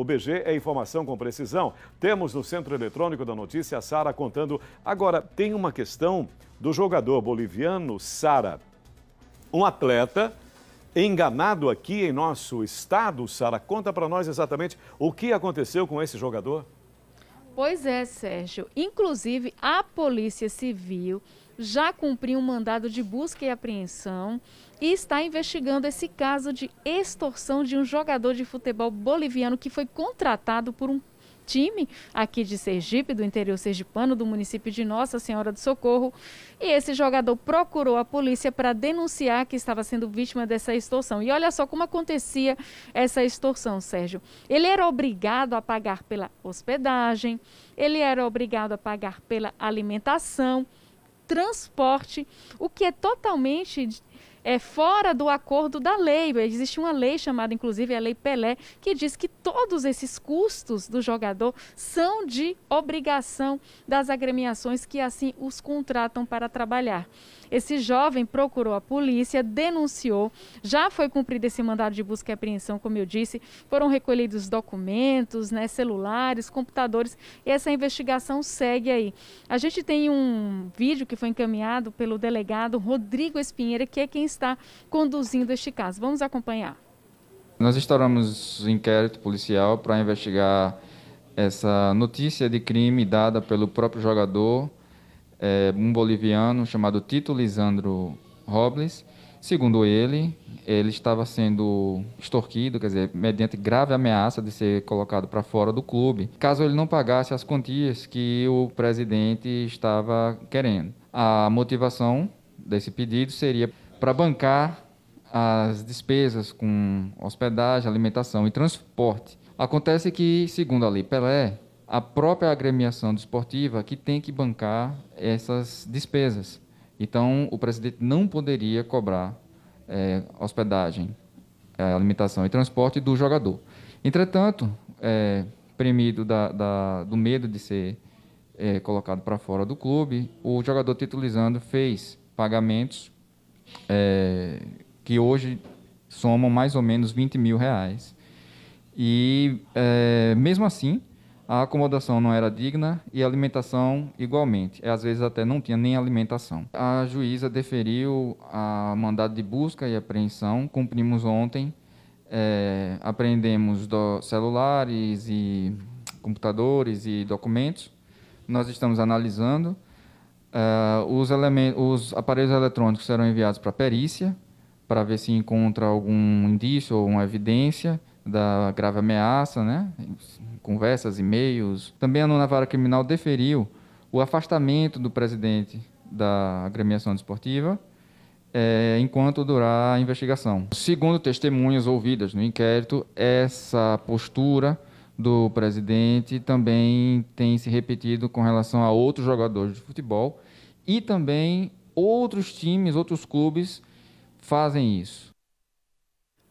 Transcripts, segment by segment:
O BG é informação com precisão. Temos no Centro Eletrônico da Notícia a Sara contando. Agora, tem uma questão do jogador boliviano Sara. Um atleta enganado aqui em nosso estado. Sara, conta para nós exatamente o que aconteceu com esse jogador. Pois é, Sérgio. Inclusive, a Polícia Civil já cumpriu um mandado de busca e apreensão e está investigando esse caso de extorsão de um jogador de futebol boliviano que foi contratado por um time aqui de Sergipe, do interior sergipano, do município de Nossa Senhora do Socorro. E esse jogador procurou a polícia para denunciar que estava sendo vítima dessa extorsão. E olha só como acontecia essa extorsão, Sérgio. Ele era obrigado a pagar pela hospedagem, ele era obrigado a pagar pela alimentação, transporte, o que é totalmente é, fora do acordo da lei. Existe uma lei chamada, inclusive, a Lei Pelé, que diz que todos esses custos do jogador são de obrigação das agremiações que assim os contratam para trabalhar. Esse jovem procurou a polícia, denunciou, já foi cumprido esse mandado de busca e apreensão, como eu disse, foram recolhidos documentos, né, celulares, computadores, e essa investigação segue aí. A gente tem um vídeo que foi encaminhado pelo delegado Rodrigo Espinheira, que é quem está conduzindo este caso. Vamos acompanhar. Nós instauramos um inquérito policial para investigar essa notícia de crime dada pelo próprio jogador, é, um boliviano chamado Tito Lisandro Robles. Segundo ele, ele estava sendo extorquido, quer dizer, mediante grave ameaça de ser colocado para fora do clube, caso ele não pagasse as quantias que o presidente estava querendo. A motivação desse pedido seria para bancar as despesas com hospedagem, alimentação e transporte. Acontece que, segundo a Lei Pelé, a própria agremiação desportiva que tem que bancar essas despesas. Então, o presidente não poderia cobrar é, hospedagem, é, alimentação e transporte do jogador. Entretanto, é, premido da, da, do medo de ser é, colocado para fora do clube, o jogador titulizando fez pagamentos é, que hoje somam mais ou menos 20 mil reais. E, é, mesmo assim, a acomodação não era digna e a alimentação igualmente. É, às vezes até não tinha nem alimentação. A juíza deferiu a mandado de busca e apreensão. Cumprimos ontem. É, apreendemos celulares e computadores e documentos. Nós estamos analisando. Uh, os, os, aparelhos eletrônicos serão enviados para a perícia, para ver se encontra algum indício ou uma evidência da grave ameaça, né? conversas, e-mails. Também a nona vara criminal deferiu o afastamento do presidente da agremiação desportiva é, enquanto durar a investigação. Segundo testemunhas ouvidas no inquérito, essa postura do presidente também tem se repetido com relação a outros jogadores de futebol e também outros times, outros clubes fazem isso.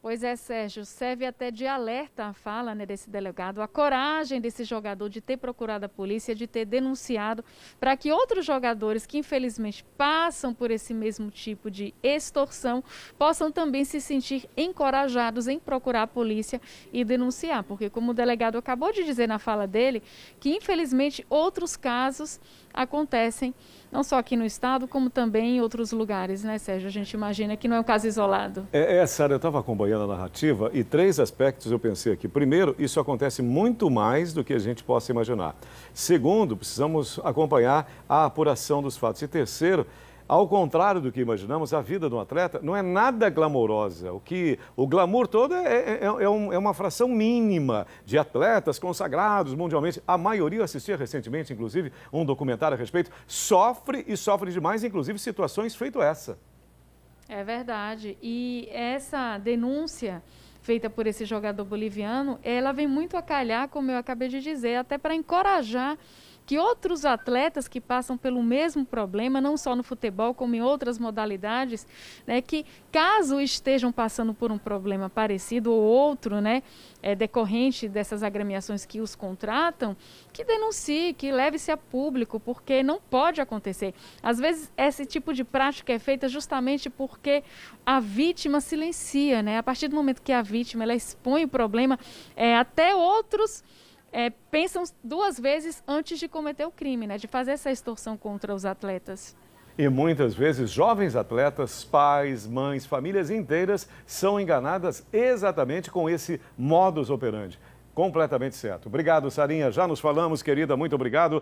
Pois é, Sérgio, serve até de alerta a fala né, desse delegado, a coragem desse jogador de ter procurado a polícia, de ter denunciado, para que outros jogadores que infelizmente passam por esse mesmo tipo de extorsão possam também se sentir encorajados em procurar a polícia e denunciar. Porque, como o delegado acabou de dizer na fala dele, que infelizmente outros casos acontecem, não só aqui no estado, como também em outros lugares, né, Sérgio? A gente imagina que não é um caso isolado. É, é Sara, eu estava acompanhando acompanhando a narrativa e três aspectos eu pensei aqui. Primeiro, isso acontece muito mais do que a gente possa imaginar. Segundo, precisamos acompanhar a apuração dos fatos. E terceiro, ao contrário do que imaginamos, a vida de um atleta não é nada glamourosa. O que o glamour todo é, é, é, é um, é, uma fração mínima de atletas consagrados mundialmente. A maioria assistia recentemente, inclusive, um documentário a respeito. Sofre e sofre demais, inclusive situações feito essa. É verdade. E essa denúncia feita por esse jogador boliviano, ela vem muito a calhar, como eu acabei de dizer, até para encorajar que outros atletas que passam pelo mesmo problema, não só no futebol, como em outras modalidades, né, que caso estejam passando por um problema parecido ou outro, né, é, decorrente dessas agremiações que os contratam, que denuncie, que leve-se a público, porque não pode acontecer. Às vezes, esse tipo de prática é feita justamente porque a vítima silencia, né? A partir do momento que a vítima ela expõe o problema, é, até outros é, pensam duas vezes antes de cometer o crime, né, de fazer essa extorsão contra os atletas. E muitas vezes jovens atletas, pais, mães, famílias inteiras são enganadas exatamente com esse modus operandi. Completamente certo. Obrigado, Sarinha. Já nos falamos, querida. Muito obrigado.